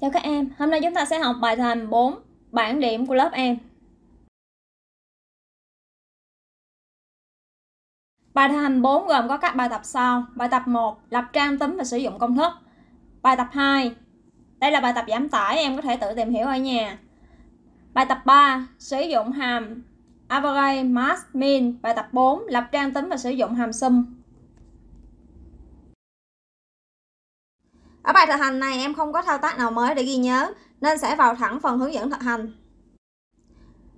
Chào các em, hôm nay chúng ta sẽ học bài thành 4 bảng điểm của lớp em. Bài thành 4 gồm có các bài tập sau. Bài tập 1, lập trang tính và sử dụng công thức. Bài tập 2, đây là bài tập giảm tải, em có thể tự tìm hiểu ở nhà. Bài tập 3, sử dụng hàm average, max, min. Bài tập 4, lập trang tính và sử dụng hàm sum. Ở bài thực hành này em không có thao tác nào mới để ghi nhớ nên sẽ vào thẳng phần hướng dẫn thực hành.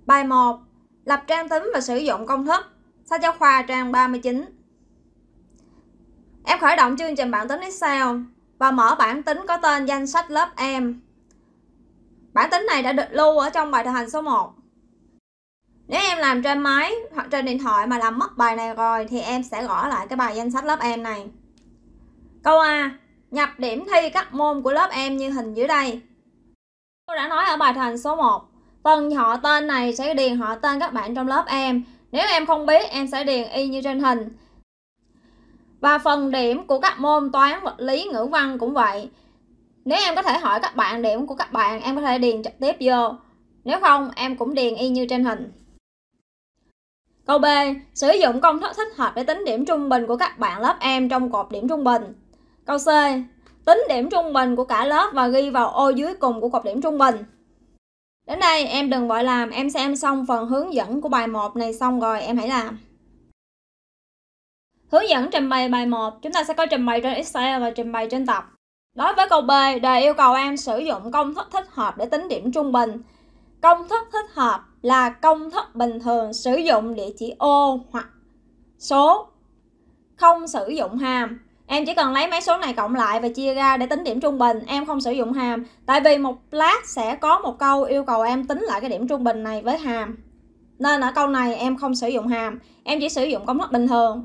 Bài 1. Lập trang tính và sử dụng công thức. Sách giáo khoa trang 39. Em khởi động chương trình bảng tính Excel và mở bảng tính có tên danh sách lớp em. Bảng tính này đã được lưu ở trong bài thực hành số 1. Nếu em làm trên máy hoặc trên điện thoại mà làm mất bài này rồi thì em sẽ gõ lại cái bài danh sách lớp em này. Câu A nhập điểm thi các môn của lớp em như hình dưới đây. Tôi đã nói ở bài thành số 1, phần họ tên này sẽ điền họ tên các bạn trong lớp em. Nếu em không biết, em sẽ điền y như trên hình. Và phần điểm của các môn toán, vật lý, ngữ văn cũng vậy. Nếu em có thể hỏi các bạn điểm của các bạn, em có thể điền trực tiếp vô. Nếu không, em cũng điền y như trên hình. Câu B. Sử dụng công thức thích hợp để tính điểm trung bình của các bạn lớp em trong cột điểm trung bình. Câu C. Tính điểm trung bình của cả lớp và ghi vào ô dưới cùng của cột điểm trung bình. Đến đây em đừng vội làm, em xem xong phần hướng dẫn của bài 1 này xong rồi em hãy làm. Hướng dẫn trình bày bài 1, chúng ta sẽ có trình bày trên Excel và trình bày trên tập. Đối với câu B, đề yêu cầu em sử dụng công thức thích hợp để tính điểm trung bình. Công thức thích hợp là công thức bình thường sử dụng địa chỉ ô hoặc số, không sử dụng hàm. Em chỉ cần lấy mấy số này cộng lại và chia ra để tính điểm trung bình, em không sử dụng hàm. Tại vì một lát sẽ có một câu yêu cầu em tính lại cái điểm trung bình này với hàm. Nên ở câu này em không sử dụng hàm, em chỉ sử dụng công thức bình thường.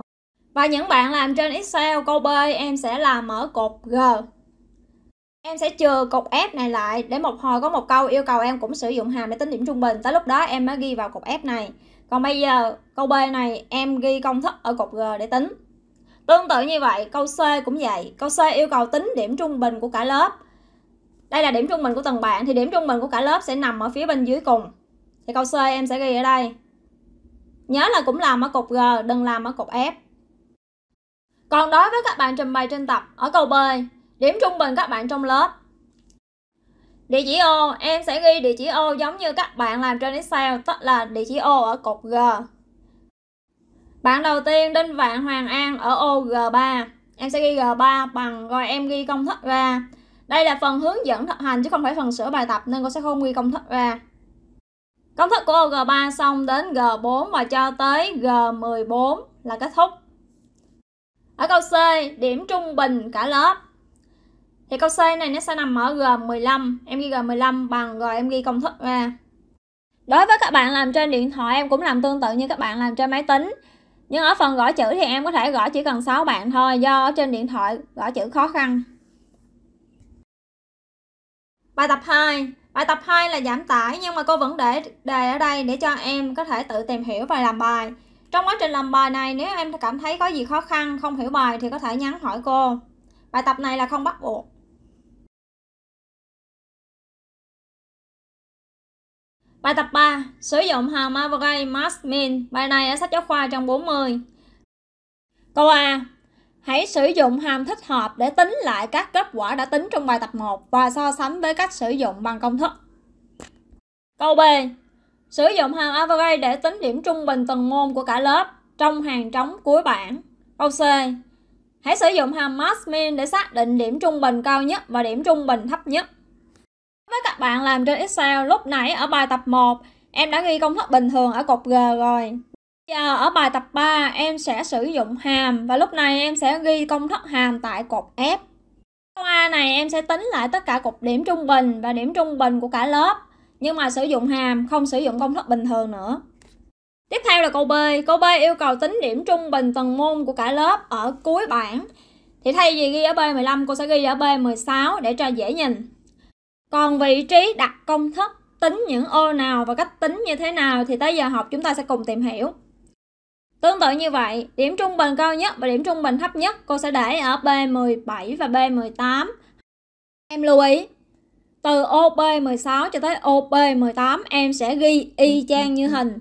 Và những bạn làm trên Excel câu B em sẽ làm mở cột G. Em sẽ trừ cột F này lại để một hồi có một câu yêu cầu em cũng sử dụng hàm để tính điểm trung bình. Tới lúc đó em mới ghi vào cột F này. Còn bây giờ câu B này em ghi công thức ở cột G để tính. Tương tự như vậy, câu C cũng vậy. Câu C yêu cầu tính điểm trung bình của cả lớp. Đây là điểm trung bình của từng bạn thì điểm trung bình của cả lớp sẽ nằm ở phía bên dưới cùng. Thì câu C em sẽ ghi ở đây. Nhớ là cũng làm ở cột G, đừng làm ở cột F. Còn đối với các bạn trình bày trên tập ở câu B, điểm trung bình các bạn trong lớp. Địa chỉ ô, em sẽ ghi địa chỉ ô giống như các bạn làm trên Excel, tức là địa chỉ ô ở cột G. Bạn đầu tiên đinh vạn Hoàng An ở ô G3 Em sẽ ghi G3 bằng rồi em ghi công thức ra Đây là phần hướng dẫn thực hành chứ không phải phần sửa bài tập nên cô sẽ không ghi công thức ra Công thức của ô G3 xong đến G4 và cho tới G14 là kết thúc Ở câu C, điểm trung bình cả lớp Thì câu C này nó sẽ nằm ở G15 Em ghi G15 bằng rồi em ghi công thức ra Đối với các bạn làm trên điện thoại em cũng làm tương tự như các bạn làm trên máy tính nhưng ở phần gõ chữ thì em có thể gõ chỉ cần 6 bạn thôi do ở trên điện thoại gõ chữ khó khăn bài tập 2 bài tập 2 là giảm tải nhưng mà cô vẫn để đề ở đây để cho em có thể tự tìm hiểu và làm bài trong quá trình làm bài này nếu em cảm thấy có gì khó khăn không hiểu bài thì có thể nhắn hỏi cô bài tập này là không bắt buộc Bài tập 3. Sử dụng hàm average mass mean. Bài này ở sách giáo khoa trang 40. Câu A. Hãy sử dụng hàm thích hợp để tính lại các kết quả đã tính trong bài tập 1 và so sánh với cách sử dụng bằng công thức. Câu B. Sử dụng hàm average để tính điểm trung bình từng môn của cả lớp trong hàng trống cuối bảng. Câu C. Hãy sử dụng hàm mass mean để xác định điểm trung bình cao nhất và điểm trung bình thấp nhất với các bạn làm trên Excel lúc nãy ở bài tập 1, em đã ghi công thức bình thường ở cột G rồi. Giờ ở bài tập 3, em sẽ sử dụng hàm và lúc này em sẽ ghi công thức hàm tại cột F. Câu A này em sẽ tính lại tất cả cột điểm trung bình và điểm trung bình của cả lớp, nhưng mà sử dụng hàm, không sử dụng công thức bình thường nữa. Tiếp theo là câu B. Câu B yêu cầu tính điểm trung bình từng môn của cả lớp ở cuối bảng. Thì thay vì ghi ở B15, cô sẽ ghi ở B16 để cho dễ nhìn còn vị trí đặt công thức tính những ô nào và cách tính như thế nào thì tới giờ học chúng ta sẽ cùng tìm hiểu. Tương tự như vậy, điểm trung bình cao nhất và điểm trung bình thấp nhất cô sẽ để ở B17 và B18. Em lưu ý, từ ô B16 cho tới ô B18 em sẽ ghi y chang như hình.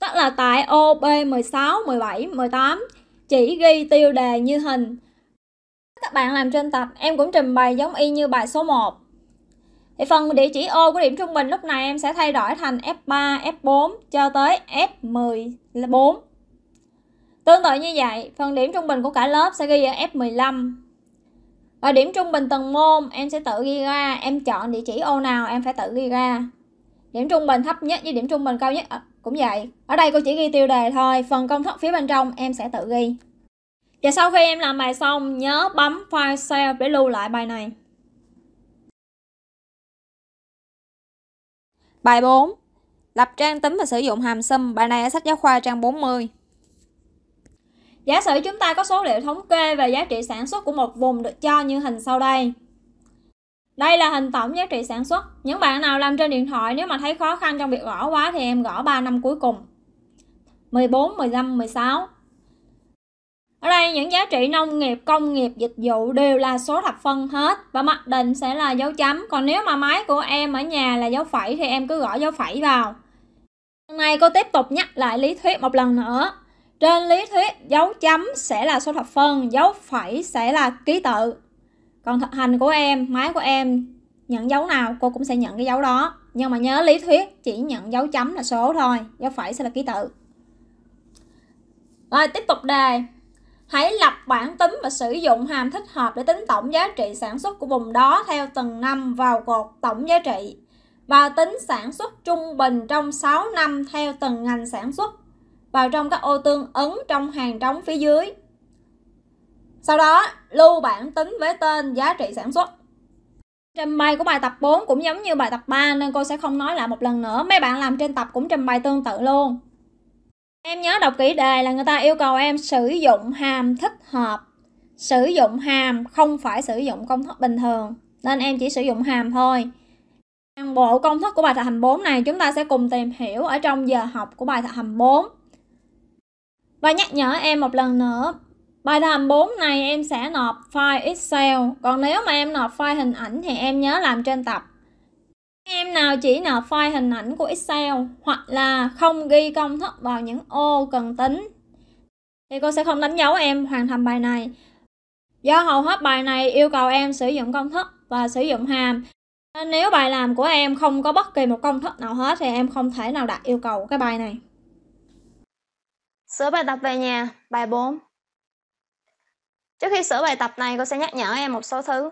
Tức là tại ô B16, 17, 18 chỉ ghi tiêu đề như hình. Các bạn làm trên tập em cũng trình bày giống y như bài số 1 thì phần địa chỉ ô của điểm trung bình lúc này em sẽ thay đổi thành F3, F4 cho tới F14. Tương tự như vậy, phần điểm trung bình của cả lớp sẽ ghi ở F15. Và điểm trung bình từng môn em sẽ tự ghi ra, em chọn địa chỉ ô nào em phải tự ghi ra. Điểm trung bình thấp nhất với điểm trung bình cao nhất ờ, cũng vậy. Ở đây cô chỉ ghi tiêu đề thôi, phần công thức phía bên trong em sẽ tự ghi. Và sau khi em làm bài xong, nhớ bấm File Save để lưu lại bài này. Bài 4. Lập trang tính và sử dụng hàm sum. Bài này ở sách giáo khoa trang 40. Giả sử chúng ta có số liệu thống kê về giá trị sản xuất của một vùng được cho như hình sau đây. Đây là hình tổng giá trị sản xuất. Những bạn nào làm trên điện thoại nếu mà thấy khó khăn trong việc gõ quá thì em gõ 3 năm cuối cùng. 14, 15, 16. Ở đây những giá trị nông nghiệp, công nghiệp, dịch vụ đều là số thập phân hết và mặc định sẽ là dấu chấm. Còn nếu mà máy của em ở nhà là dấu phẩy thì em cứ gõ dấu phẩy vào. Hôm nay cô tiếp tục nhắc lại lý thuyết một lần nữa. Trên lý thuyết dấu chấm sẽ là số thập phân, dấu phẩy sẽ là ký tự. Còn thực hành của em, máy của em nhận dấu nào cô cũng sẽ nhận cái dấu đó. Nhưng mà nhớ lý thuyết chỉ nhận dấu chấm là số thôi, dấu phẩy sẽ là ký tự. Rồi tiếp tục đề Hãy lập bản tính và sử dụng hàm thích hợp để tính tổng giá trị sản xuất của vùng đó theo từng năm vào cột tổng giá trị và tính sản xuất trung bình trong 6 năm theo từng ngành sản xuất vào trong các ô tương ứng trong hàng trống phía dưới. Sau đó, lưu bản tính với tên giá trị sản xuất. Trình bày của bài tập 4 cũng giống như bài tập 3 nên cô sẽ không nói lại một lần nữa. Mấy bạn làm trên tập cũng trình bày tương tự luôn. Em nhớ đọc kỹ đề là người ta yêu cầu em sử dụng hàm thích hợp. Sử dụng hàm không phải sử dụng công thức bình thường. Nên em chỉ sử dụng hàm thôi. Toàn bộ công thức của bài thực hành 4 này chúng ta sẽ cùng tìm hiểu ở trong giờ học của bài thực hành 4. Và nhắc nhở em một lần nữa, bài thực hành 4 này em sẽ nộp file Excel. Còn nếu mà em nộp file hình ảnh thì em nhớ làm trên tập. Em nào chỉ nộp file hình ảnh của Excel hoặc là không ghi công thức vào những ô cần tính thì cô sẽ không đánh dấu em hoàn thành bài này. Do hầu hết bài này yêu cầu em sử dụng công thức và sử dụng hàm nên nếu bài làm của em không có bất kỳ một công thức nào hết thì em không thể nào đạt yêu cầu cái bài này. Sửa bài tập về nhà, bài 4. Trước khi sửa bài tập này, cô sẽ nhắc nhở em một số thứ.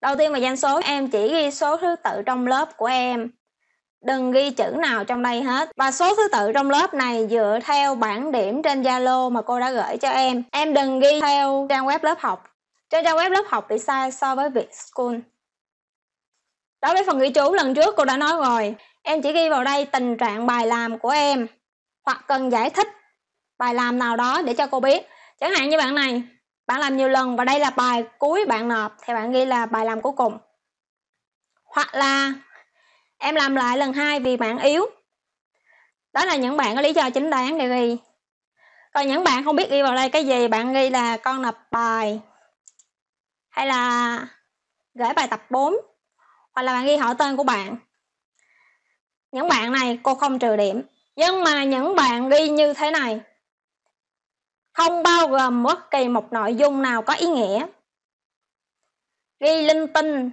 Đầu tiên về danh số, em chỉ ghi số thứ tự trong lớp của em. Đừng ghi chữ nào trong đây hết. Và số thứ tự trong lớp này dựa theo bảng điểm trên Zalo mà cô đã gửi cho em. Em đừng ghi theo trang web lớp học. Trên trang web lớp học bị sai so với việc school. Đối với phần ghi chú lần trước cô đã nói rồi, em chỉ ghi vào đây tình trạng bài làm của em hoặc cần giải thích bài làm nào đó để cho cô biết. Chẳng hạn như bạn này, bạn làm nhiều lần và đây là bài cuối bạn nộp thì bạn ghi là bài làm cuối cùng hoặc là em làm lại lần hai vì bạn yếu đó là những bạn có lý do chính đáng để ghi còn những bạn không biết ghi vào đây cái gì bạn ghi là con nộp bài hay là gửi bài tập 4 hoặc là bạn ghi họ tên của bạn những bạn này cô không trừ điểm nhưng mà những bạn ghi như thế này không bao gồm bất kỳ một nội dung nào có ý nghĩa ghi linh tinh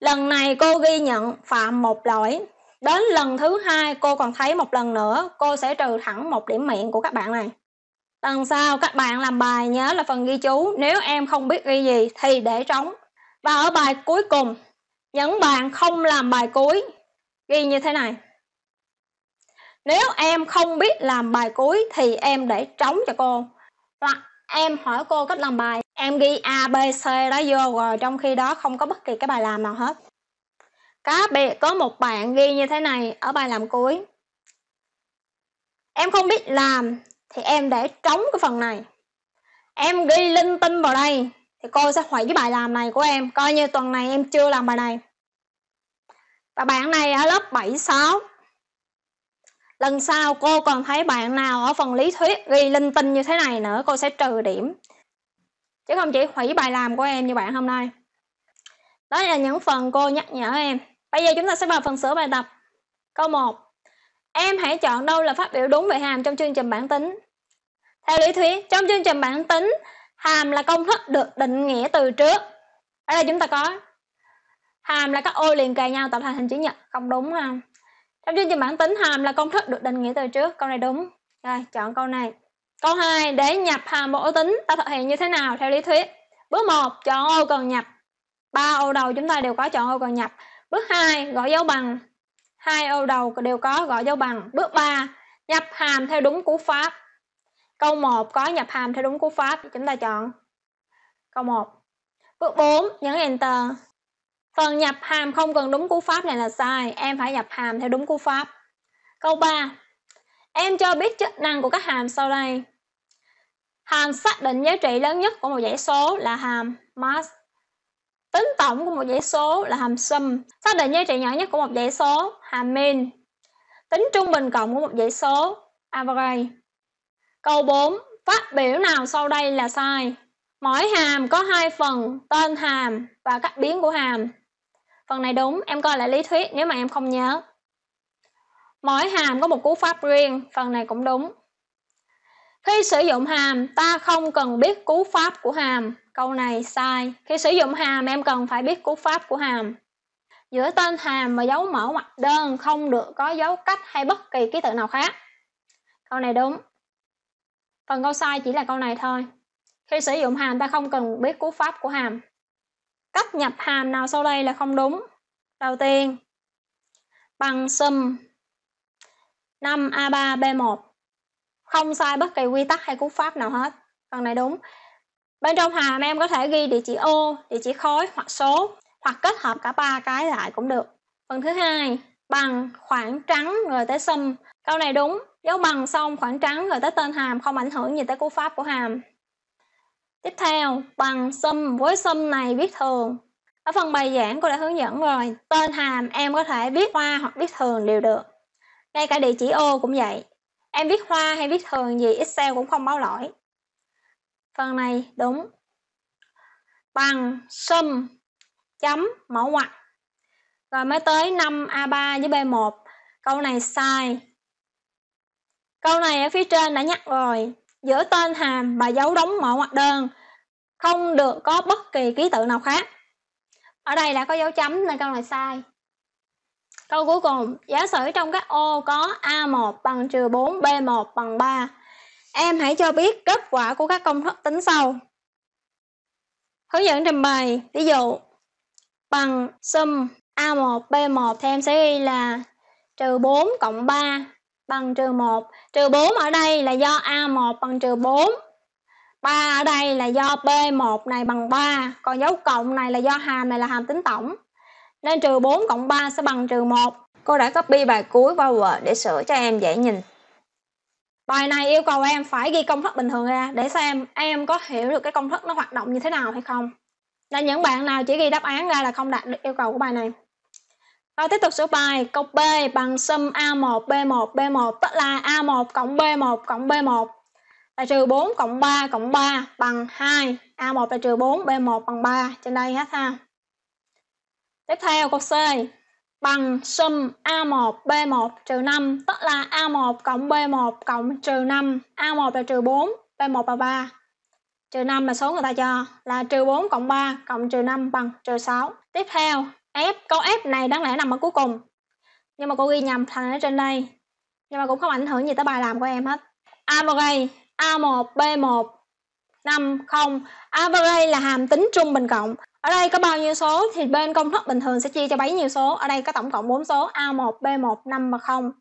lần này cô ghi nhận phạm một lỗi đến lần thứ hai cô còn thấy một lần nữa cô sẽ trừ thẳng một điểm miệng của các bạn này lần sau các bạn làm bài nhớ là phần ghi chú nếu em không biết ghi gì thì để trống và ở bài cuối cùng những bạn không làm bài cuối ghi như thế này nếu em không biết làm bài cuối thì em để trống cho cô hoặc em hỏi cô cách làm bài em ghi a b c đó vô rồi trong khi đó không có bất kỳ cái bài làm nào hết cá biệt có một bạn ghi như thế này ở bài làm cuối em không biết làm thì em để trống cái phần này em ghi linh tinh vào đây thì cô sẽ hỏi cái bài làm này của em coi như tuần này em chưa làm bài này và bạn này ở lớp 76 lần sau cô còn thấy bạn nào ở phần lý thuyết ghi linh tinh như thế này nữa cô sẽ trừ điểm chứ không chỉ hủy bài làm của em như bạn hôm nay đó là những phần cô nhắc nhở em bây giờ chúng ta sẽ vào phần sửa bài tập câu 1 em hãy chọn đâu là phát biểu đúng về hàm trong chương trình bản tính theo lý thuyết trong chương trình bản tính hàm là công thức được định nghĩa từ trước ở đây chúng ta có hàm là các ô liền kề nhau tạo thành hình chữ nhật không đúng không trong chương trình bản tính hàm là công thức được định nghĩa từ trước câu này đúng rồi chọn câu này câu 2 để nhập hàm bộ tính ta thực hiện như thế nào theo lý thuyết bước 1 chọn ô cần nhập ba ô đầu chúng ta đều có chọn ô cần nhập bước 2 gõ dấu bằng hai ô đầu đều có gõ dấu bằng bước 3 nhập hàm theo đúng cú pháp câu 1 có nhập hàm theo đúng cú pháp chúng ta chọn câu 1 bước 4 nhấn enter phần nhập hàm không cần đúng cú pháp này là sai em phải nhập hàm theo đúng cú pháp câu 3 em cho biết chức năng của các hàm sau đây hàm xác định giá trị lớn nhất của một dãy số là hàm mass tính tổng của một dãy số là hàm sum xác định giá trị nhỏ nhất của một dãy số hàm min tính trung bình cộng của một dãy số average câu 4 phát biểu nào sau đây là sai mỗi hàm có hai phần tên hàm và các biến của hàm Phần này đúng, em coi lại lý thuyết nếu mà em không nhớ. Mỗi hàm có một cú pháp riêng, phần này cũng đúng. Khi sử dụng hàm, ta không cần biết cú pháp của hàm. Câu này sai. Khi sử dụng hàm, em cần phải biết cú pháp của hàm. Giữa tên hàm và dấu mở mặt đơn không được có dấu cách hay bất kỳ ký tự nào khác. Câu này đúng. Phần câu sai chỉ là câu này thôi. Khi sử dụng hàm, ta không cần biết cú pháp của hàm cách nhập hàm nào sau đây là không đúng đầu tiên bằng sum 5A3B1 không sai bất kỳ quy tắc hay cú pháp nào hết phần này đúng bên trong hàm em có thể ghi địa chỉ ô địa chỉ khối hoặc số hoặc kết hợp cả ba cái lại cũng được phần thứ hai bằng khoảng trắng rồi tới sum câu này đúng dấu bằng xong khoảng trắng rồi tới tên hàm không ảnh hưởng gì tới cú pháp của hàm Tiếp theo, bằng sum với sum này viết thường. Ở phần bài giảng cô đã hướng dẫn rồi, tên hàm em có thể viết hoa hoặc viết thường đều được. Ngay cả địa chỉ ô cũng vậy. Em viết hoa hay viết thường gì Excel cũng không báo lỗi. Phần này đúng. Bằng sum chấm mẫu ngoặc. Rồi mới tới 5A3 với B1. Câu này sai. Câu này ở phía trên đã nhắc rồi, giữa tên hàm và dấu đóng mở ngoặc đơn không được có bất kỳ ký tự nào khác ở đây đã có dấu chấm nên câu này sai câu cuối cùng giả sử trong các ô có a1 bằng trừ bốn, b1 bằng ba. em hãy cho biết kết quả của các công thức tính sau hướng dẫn trình bày ví dụ bằng sum a1 b1 thì em sẽ ghi là trừ bốn cộng ba bằng trừ 1 Trừ 4 ở đây là do A1 bằng trừ 4 3 ở đây là do B1 này bằng 3 Còn dấu cộng này là do hàm này là hàm tính tổng Nên trừ 4 cộng 3 sẽ bằng trừ 1 Cô đã copy bài cuối vào Word để sửa cho em dễ nhìn Bài này yêu cầu em phải ghi công thức bình thường ra Để xem em có hiểu được cái công thức nó hoạt động như thế nào hay không Nên những bạn nào chỉ ghi đáp án ra là không đạt được yêu cầu của bài này rồi tiếp tục số bài, câu B bằng sum A1, B1, B1 tức là A1 cộng B1 cộng B1 là trừ 4 cộng 3 cộng 3 bằng 2, A1 là trừ 4, B1 bằng 3 trên đây hết ha. Tiếp theo câu C bằng sum A1, B1 trừ 5 tức là A1 cộng B1 cộng trừ 5, A1 là trừ 4, B1 là 3 trừ 5 là số người ta cho là trừ 4 cộng 3 cộng trừ 5 bằng trừ 6. Tiếp theo, f câu f này đáng lẽ nằm ở cuối cùng nhưng mà cô ghi nhầm thành ở trên đây nhưng mà cũng không ảnh hưởng gì tới bài làm của em hết average a1 b1 5 0 average là hàm tính trung bình cộng ở đây có bao nhiêu số thì bên công thức bình thường sẽ chia cho bấy nhiêu số ở đây có tổng cộng 4 số a1 b1 5 và 0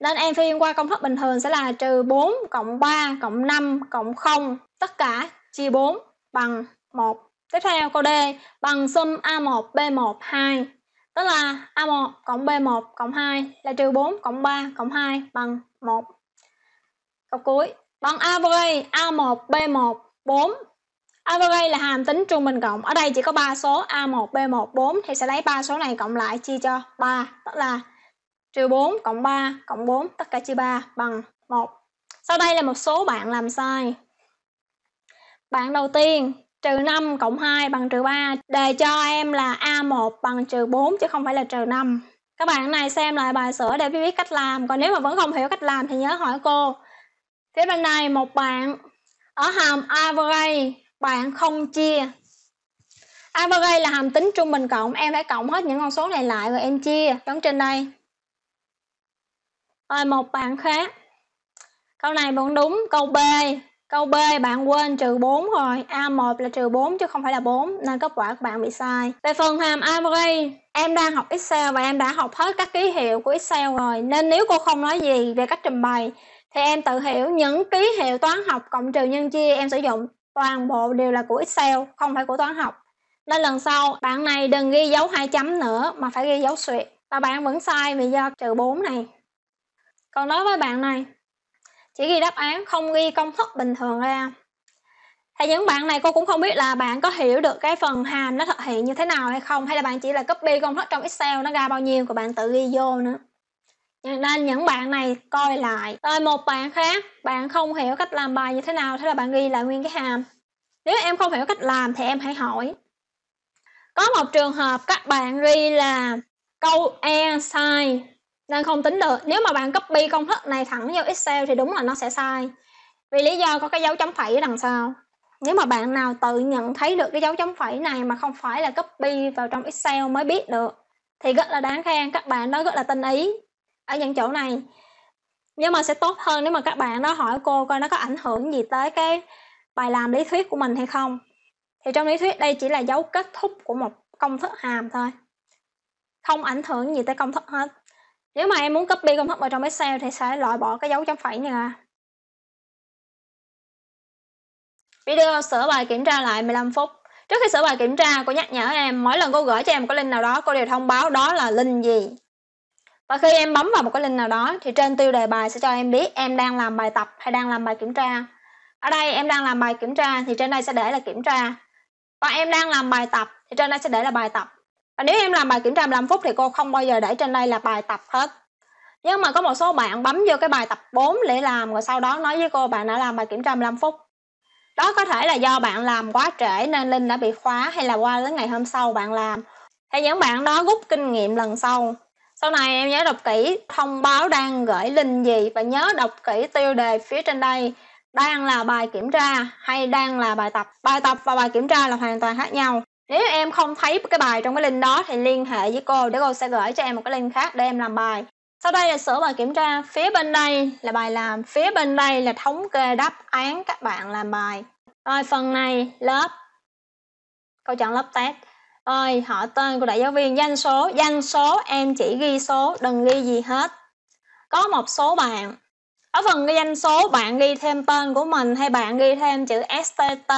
nên em phiên qua công thức bình thường sẽ là trừ 4 cộng 3 cộng 5 cộng 0 tất cả chia 4 bằng 1 Tiếp theo câu D bằng sum A1 B1 2 tức là A1 cộng B1 cộng 2 là trừ 4 cộng 3 cộng 2 bằng 1. Câu cuối bằng average A1 B1 4 Average là hàm tính trung bình cộng. Ở đây chỉ có 3 số A1 B1 4 thì sẽ lấy 3 số này cộng lại chia cho 3 tức là trừ 4 cộng 3 cộng 4 tất cả chia 3 bằng 1. Sau đây là một số bạn làm sai. Bạn đầu tiên trừ 5 cộng 2 bằng trừ 3 đề cho em là A1 bằng trừ 4 chứ không phải là trừ 5 các bạn này xem lại bài sửa để biết cách làm còn nếu mà vẫn không hiểu cách làm thì nhớ hỏi cô phía bên này một bạn ở hàm average bạn không chia average là hàm tính trung bình cộng em phải cộng hết những con số này lại rồi em chia đóng trên đây rồi một bạn khác câu này vẫn đúng câu b Câu B bạn quên trừ 4 rồi, A1 là trừ 4 chứ không phải là 4 nên kết quả của bạn bị sai. Về phần hàm array, em đang học Excel và em đã học hết các ký hiệu của Excel rồi nên nếu cô không nói gì về cách trình bày thì em tự hiểu những ký hiệu toán học cộng trừ nhân chia em sử dụng toàn bộ đều là của Excel, không phải của toán học. Nên lần sau bạn này đừng ghi dấu hai chấm nữa mà phải ghi dấu suyệt. Và bạn vẫn sai vì do trừ 4 này. Còn nói với bạn này, chỉ ghi đáp án không ghi công thức bình thường ra thì những bạn này cô cũng không biết là bạn có hiểu được cái phần hàm nó thực hiện như thế nào hay không hay là bạn chỉ là copy công thức trong excel nó ra bao nhiêu của bạn tự ghi vô nữa nên những bạn này coi lại rồi một bạn khác bạn không hiểu cách làm bài như thế nào thế là bạn ghi lại nguyên cái hàm nếu em không hiểu cách làm thì em hãy hỏi có một trường hợp các bạn ghi là câu e sai nên không tính được nếu mà bạn copy công thức này thẳng vô Excel thì đúng là nó sẽ sai vì lý do có cái dấu chấm phẩy ở đằng sau nếu mà bạn nào tự nhận thấy được cái dấu chấm phẩy này mà không phải là copy vào trong Excel mới biết được thì rất là đáng khen các bạn đó rất là tinh ý ở những chỗ này nhưng mà sẽ tốt hơn nếu mà các bạn đó hỏi cô coi nó có ảnh hưởng gì tới cái bài làm lý thuyết của mình hay không thì trong lý thuyết đây chỉ là dấu kết thúc của một công thức hàm thôi không ảnh hưởng gì tới công thức hết nếu mà em muốn copy công thức ở trong Excel thì sẽ loại bỏ cái dấu chấm phẩy này à. Video sửa bài kiểm tra lại 15 phút. Trước khi sửa bài kiểm tra, cô nhắc nhở em mỗi lần cô gửi cho em một cái link nào đó, cô đều thông báo đó là link gì. Và khi em bấm vào một cái link nào đó thì trên tiêu đề bài sẽ cho em biết em đang làm bài tập hay đang làm bài kiểm tra. Ở đây em đang làm bài kiểm tra thì trên đây sẽ để là kiểm tra. Và em đang làm bài tập thì trên đây sẽ để là bài tập nếu em làm bài kiểm tra 15 phút thì cô không bao giờ để trên đây là bài tập hết nhưng mà có một số bạn bấm vô cái bài tập 4 để làm rồi sau đó nói với cô bạn đã làm bài kiểm tra 15 phút đó có thể là do bạn làm quá trễ nên linh đã bị khóa hay là qua đến ngày hôm sau bạn làm thì những bạn đó rút kinh nghiệm lần sau sau này em nhớ đọc kỹ thông báo đang gửi link gì và nhớ đọc kỹ tiêu đề phía trên đây đang là bài kiểm tra hay đang là bài tập bài tập và bài kiểm tra là hoàn toàn khác nhau nếu em không thấy cái bài trong cái link đó thì liên hệ với cô để cô sẽ gửi cho em một cái link khác để em làm bài sau đây là sửa bài kiểm tra phía bên đây là bài làm phía bên đây là thống kê đáp án các bạn làm bài rồi phần này lớp cô chọn lớp test rồi họ tên của đại giáo viên danh số danh số em chỉ ghi số đừng ghi gì hết có một số bạn ở phần cái danh số bạn ghi thêm tên của mình hay bạn ghi thêm chữ stt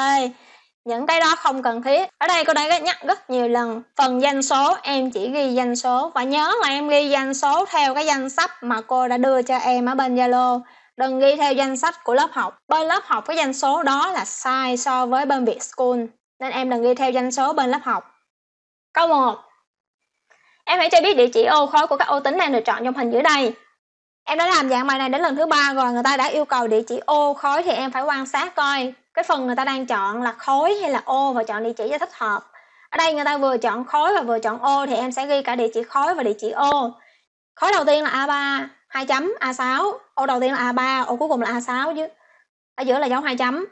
những cái đó không cần thiết ở đây cô đã nhắc rất nhiều lần phần danh số em chỉ ghi danh số và nhớ là em ghi danh số theo cái danh sách mà cô đã đưa cho em ở bên zalo đừng ghi theo danh sách của lớp học bên lớp học cái danh số đó là sai so với bên việt school nên em đừng ghi theo danh số bên lớp học câu 1 em hãy cho biết địa chỉ ô khối của các ô tính đang được chọn trong hình dưới đây em đã làm dạng bài này đến lần thứ ba rồi người ta đã yêu cầu địa chỉ ô khối thì em phải quan sát coi cái phần người ta đang chọn là khối hay là ô và chọn địa chỉ cho thích hợp ở đây người ta vừa chọn khối và vừa chọn ô thì em sẽ ghi cả địa chỉ khối và địa chỉ ô khối đầu tiên là A3 2 chấm A6 ô đầu tiên là A3 ô cuối cùng là A6 chứ ở giữa là dấu 2 chấm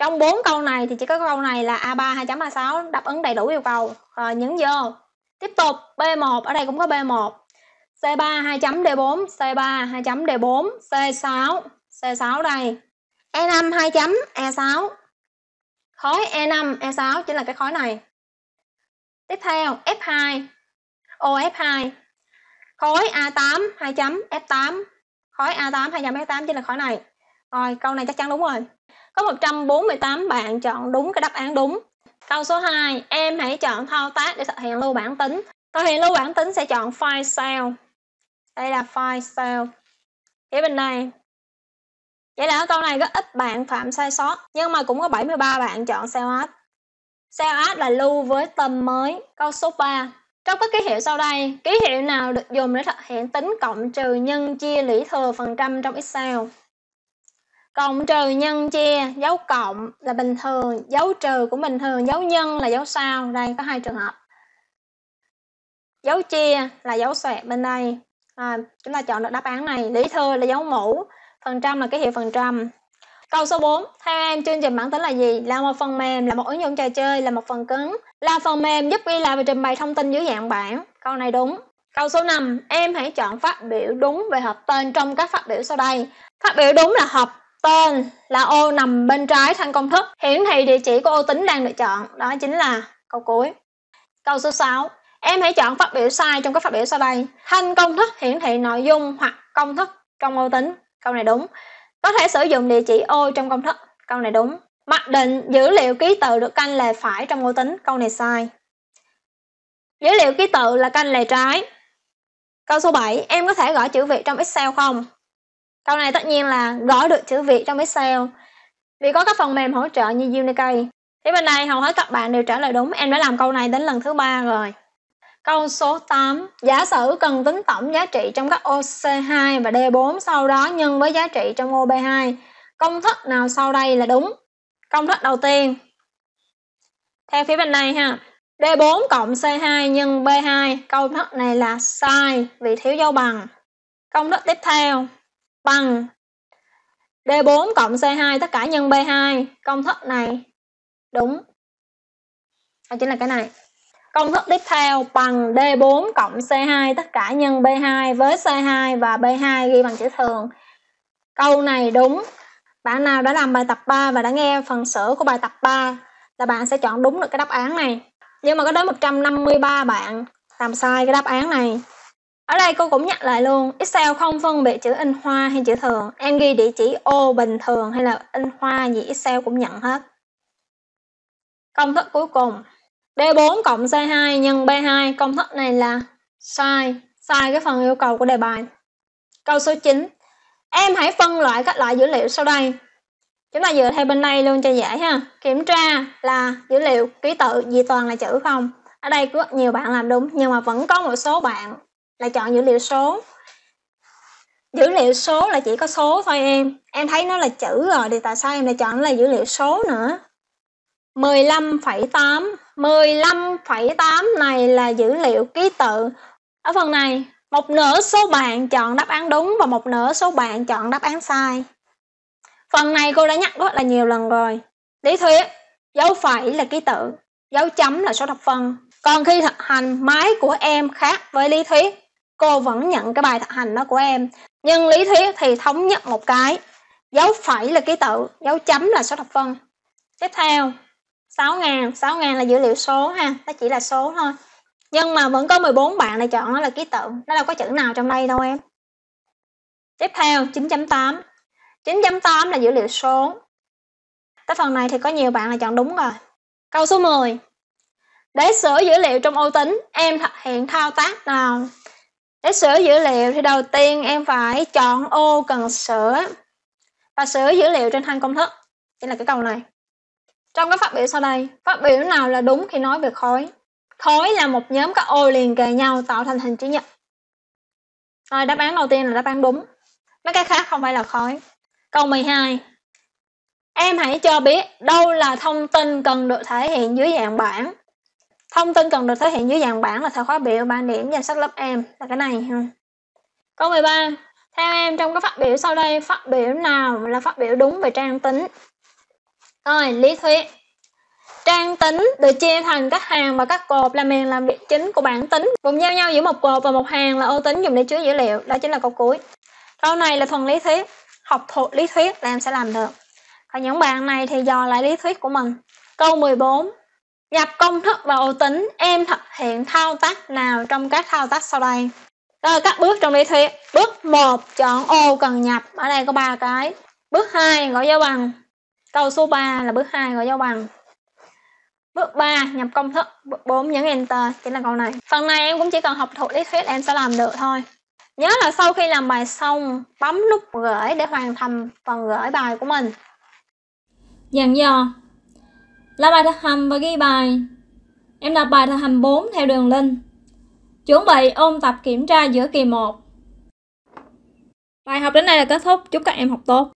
trong bốn câu này thì chỉ có câu này là A3 2 chấm A6 đáp ứng đầy đủ yêu cầu rồi nhấn vô tiếp tục B1 ở đây cũng có B1 C3 2 chấm D4, C3 2 chấm D4, C6, C6 đây. E5 2 chấm E6. Khối E5 E6 chính là cái khối này. Tiếp theo F2 OF2. Khối A8 2 chấm F8. Khối A8 2 chấm F8 chính là khối này. Rồi, câu này chắc chắn đúng rồi. Có 148 bạn chọn đúng cái đáp án đúng. Câu số 2, em hãy chọn thao tác để thực hiện lưu bản tính. Thực hiện lưu bản tính sẽ chọn file cell đây là file style phía bên này Vậy là câu này có ít bạn phạm sai sót Nhưng mà cũng có 73 bạn chọn sell ad Sell ad là lưu với tên mới Câu số 3 Trong các ký hiệu sau đây Ký hiệu nào được dùng để thực hiện tính cộng trừ nhân chia lũy thừa phần trăm trong Excel Cộng trừ nhân chia Dấu cộng là bình thường Dấu trừ cũng bình thường Dấu nhân là dấu sao Đây có hai trường hợp Dấu chia là dấu xoẹt bên đây à, chúng ta chọn được đáp án này lý thưa là dấu mũ phần trăm là cái hiệu phần trăm câu số 4 theo em chương trình bản tính là gì là một phần mềm là một ứng dụng trò chơi là một phần cứng là phần mềm giúp ghi lại và trình bày thông tin dưới dạng bảng câu này đúng Câu số 5, em hãy chọn phát biểu đúng về hợp tên trong các phát biểu sau đây. Phát biểu đúng là hợp tên là ô nằm bên trái thanh công thức, hiển thị địa chỉ của ô tính đang được chọn, đó chính là câu cuối. Câu số 6, Em hãy chọn phát biểu sai trong các phát biểu sau đây. Thanh công thức hiển thị nội dung hoặc công thức trong ô tính. Câu này đúng. Có thể sử dụng địa chỉ ô trong công thức. Câu này đúng. Mặc định dữ liệu ký tự được canh lề phải trong ô tính. Câu này sai. Dữ liệu ký tự là canh lề trái. Câu số 7. Em có thể gõ chữ Việt trong Excel không? Câu này tất nhiên là gõ được chữ Việt trong Excel. Vì có các phần mềm hỗ trợ như Unicode. Thì bên này hầu hết các bạn đều trả lời đúng. Em đã làm câu này đến lần thứ ba rồi. Câu số 8, giả sử cần tính tổng giá trị trong các ô C2 và D4 sau đó nhân với giá trị trong ô B2. Công thức nào sau đây là đúng? Công thức đầu tiên, theo phía bên này ha, D4 cộng C2 nhân B2, câu thức này là sai vì thiếu dấu bằng. Công thức tiếp theo, bằng D4 cộng C2 tất cả nhân B2, công thức này đúng. Đó chính là cái này. Công thức tiếp theo bằng D4 cộng C2 tất cả nhân B2 với C2 và B2 ghi bằng chữ thường. Câu này đúng. Bạn nào đã làm bài tập 3 và đã nghe phần sửa của bài tập 3 là bạn sẽ chọn đúng được cái đáp án này. Nhưng mà có đến 153 bạn làm sai cái đáp án này. Ở đây cô cũng nhắc lại luôn, Excel không phân biệt chữ in hoa hay chữ thường. Em ghi địa chỉ ô bình thường hay là in hoa gì Excel cũng nhận hết. Công thức cuối cùng D4 cộng C2 nhân B2 công thức này là sai sai cái phần yêu cầu của đề bài câu số 9 em hãy phân loại các loại dữ liệu sau đây chúng ta dựa theo bên đây luôn cho dễ ha kiểm tra là dữ liệu ký tự gì toàn là chữ không ở đây có nhiều bạn làm đúng nhưng mà vẫn có một số bạn là chọn dữ liệu số dữ liệu số là chỉ có số thôi em em thấy nó là chữ rồi thì tại sao em lại chọn là dữ liệu số nữa 15,8 15,8 này là dữ liệu ký tự. Ở phần này, một nửa số bạn chọn đáp án đúng và một nửa số bạn chọn đáp án sai. Phần này cô đã nhắc rất là nhiều lần rồi. Lý thuyết, dấu phẩy là ký tự, dấu chấm là số thập phân. Còn khi thực hành máy của em khác với lý thuyết, cô vẫn nhận cái bài thực hành đó của em. Nhưng lý thuyết thì thống nhất một cái, dấu phẩy là ký tự, dấu chấm là số thập phân. Tiếp theo, 6 ngàn 6 ngàn là dữ liệu số ha nó chỉ là số thôi nhưng mà vẫn có 14 bạn này chọn nó là ký tự nó đâu có chữ nào trong đây đâu em tiếp theo 9.8 9.8 là dữ liệu số tới phần này thì có nhiều bạn là chọn đúng rồi câu số 10 để sửa dữ liệu trong ô tính em thực hiện thao tác nào để sửa dữ liệu thì đầu tiên em phải chọn ô cần sửa và sửa dữ liệu trên thanh công thức đây là cái câu này trong các phát biểu sau đây phát biểu nào là đúng khi nói về khối khối là một nhóm các ô liền kề nhau tạo thành hình chữ nhật rồi đáp án đầu tiên là đáp án đúng mấy cái khác không phải là khối câu 12 em hãy cho biết đâu là thông tin cần được thể hiện dưới dạng bảng thông tin cần được thể hiện dưới dạng bảng là theo khóa biểu 3 điểm danh sách lớp em là cái này ha câu 13 theo em trong các phát biểu sau đây phát biểu nào là phát biểu đúng về trang tính rồi, lý thuyết. Trang tính được chia thành các hàng và các cột là miền làm việc chính của bảng tính. Vùng giao nhau giữa một cột và một hàng là ô tính dùng để chứa dữ liệu, đó chính là câu cuối. Câu này là phần lý thuyết, học thuộc lý thuyết là em sẽ làm được. Còn những bạn này thì dò lại lý thuyết của mình. Câu 14. Nhập công thức vào ô tính, em thực hiện thao tác nào trong các thao tác sau đây? Rồi các bước trong lý thuyết. Bước 1, chọn ô cần nhập. Ở đây có 3 cái. Bước 2, gõ dấu bằng. Câu số 3 là bước 2 của dấu bằng. Bước 3 nhập công thức, bước 4 nhấn enter chính là câu này. Phần này em cũng chỉ cần học thuộc lý thuyết em sẽ làm được thôi. Nhớ là sau khi làm bài xong, bấm nút gửi để hoàn thành phần gửi bài của mình. Dặn dò Làm bài thực hành và ghi bài Em đọc bài thực hành 4 theo đường link Chuẩn bị ôn tập kiểm tra giữa kỳ 1 Bài học đến đây là kết thúc. Chúc các em học tốt.